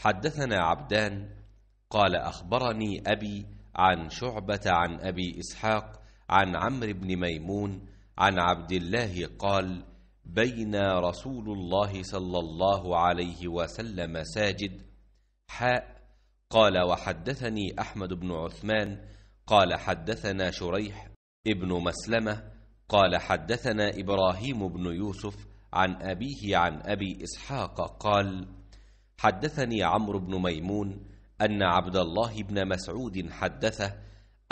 حدثنا عبدان قال أخبرني أبي عن شعبة عن أبي إسحاق عن عمرو بن ميمون عن عبد الله قال بين رسول الله صلى الله عليه وسلم ساجد حاء قال وحدثني أحمد بن عثمان قال حدثنا شريح ابن مسلمة قال حدثنا إبراهيم بن يوسف عن أبيه عن أبي إسحاق قال حدثني عمرو بن ميمون أن عبد الله بن مسعود حدثه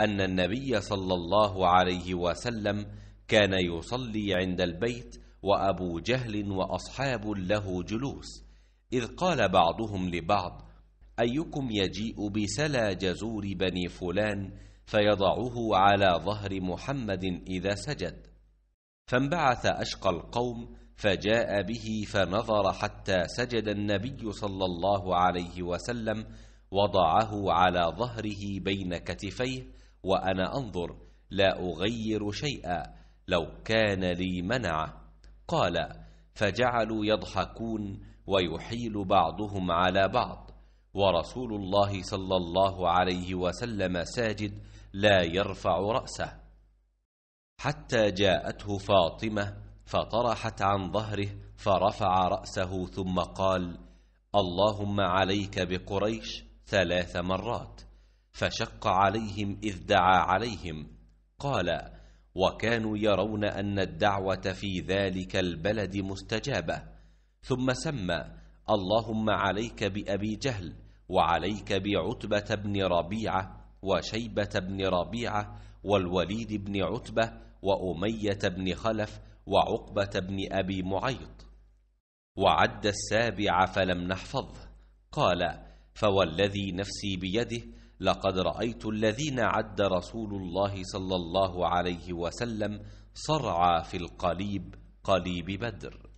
أن النبي صلى الله عليه وسلم كان يصلي عند البيت وأبو جهل وأصحاب له جلوس إذ قال بعضهم لبعض أيكم يجيء بسلا جزور بني فلان فيضعه على ظهر محمد إذا سجد فانبعث أشقى القوم فجاء به فنظر حتى سجد النبي صلى الله عليه وسلم وضعه على ظهره بين كتفيه وأنا أنظر لا أغير شيئا لو كان لي منع قال فجعلوا يضحكون ويحيل بعضهم على بعض ورسول الله صلى الله عليه وسلم ساجد لا يرفع رأسه حتى جاءته فاطمة فطرحت عن ظهره فرفع رأسه ثم قال اللهم عليك بقريش ثلاث مرات فشق عليهم إذ دعا عليهم قال وكانوا يرون أن الدعوة في ذلك البلد مستجابة ثم سمى اللهم عليك بأبي جهل وعليك بعتبة بن ربيعة وشيبة بن ربيعة والوليد بن عتبة وأمية بن خلف وعقبة بن أبي معيط وعد السابع فلم نحفظه قال فوالذي نفسي بيده لقد رأيت الذين عد رسول الله صلى الله عليه وسلم صرعى في القليب قليب بدر